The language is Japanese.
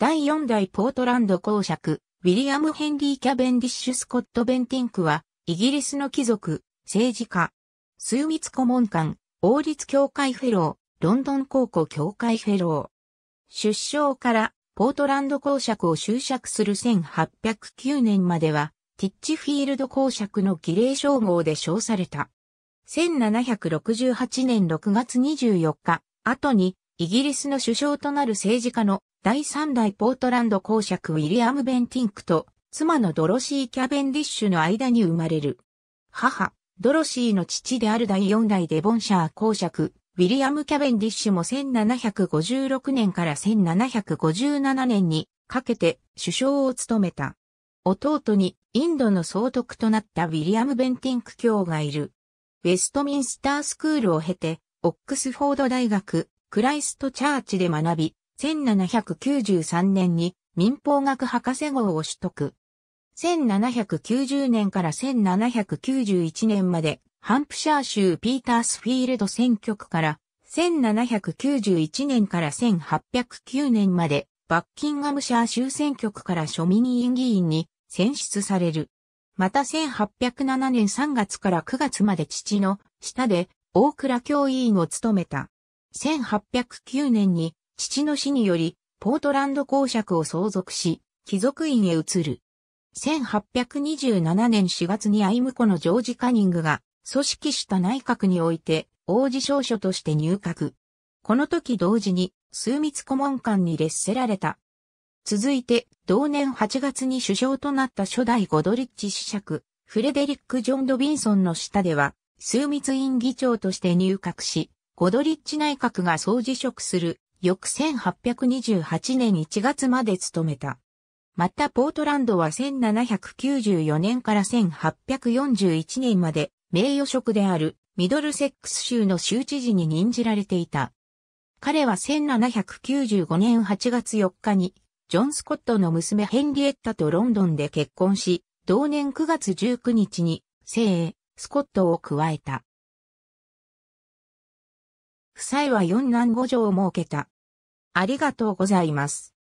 第4代ポートランド公爵、ウィリアム・ヘンリー・キャベンディッシュ・スコット・ベンティンクは、イギリスの貴族、政治家、数密顧問官、王立協会フェロー、ロンドン高校協会フェロー。出生からポートランド公爵を就職する1809年までは、ティッチフィールド公爵の儀礼称号で称された。1768年6月24日、後にイギリスの首相となる政治家の第3代ポートランド公爵ウィリアム・ベンティンクと妻のドロシー・キャベンディッシュの間に生まれる。母、ドロシーの父である第4代デボンシャー公爵、ウィリアム・キャベンディッシュも1756年から1757年にかけて首相を務めた。弟にインドの総督となったウィリアム・ベンティンク卿がいる。ウェストミンスタースクールを経て、オックスフォード大学、クライストチャーチで学び、1793年に民法学博士号を取得。1790年から1791年までハンプシャー州ピータースフィールド選挙区から1791年から1809年までバッキンガムシャー州選挙区から庶民委員議員に選出される。また1807年3月から9月まで父の下で大倉教委員を務めた。1809年に父の死により、ポートランド公爵を相続し、貴族院へ移る。1827年4月にアイムコのジョージ・カニングが組織した内閣において王子少書として入閣。この時同時に枢密顧問官に列せられた。続いて同年8月に首相となった初代ゴドリッチ子爵、フレデリック・ジョン・ドビンソンの下では枢密院議長として入閣し、ゴドリッチ内閣が総辞職する翌1828年1月まで務めた。またポートランドは1794年から1841年まで名誉職であるミドルセックス州の州知事に任じられていた。彼は1795年8月4日にジョン・スコットの娘ヘンリエッタとロンドンで結婚し、同年9月19日に、聖、スコットを加えた。夫妻は四男五女を設けた。ありがとうございます。